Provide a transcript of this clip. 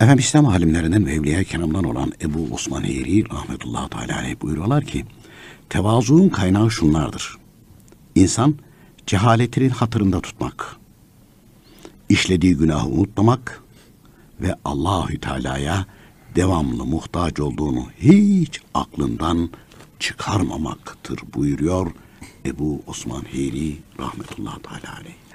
Efendim İslam alimlerinden ve evliya kiramdan olan Ebu Osman Heyri rahmetullahi teala aleyh buyuruyorlar ki tevazuun kaynağı şunlardır. İnsan cehaletinin hatırında tutmak, işlediği günahı unutmamak ve Allahü Teala'ya devamlı muhtaç olduğunu hiç aklından çıkarmamaktır buyuruyor Ebu Osman Heyri rahmetullahi teala aleyh.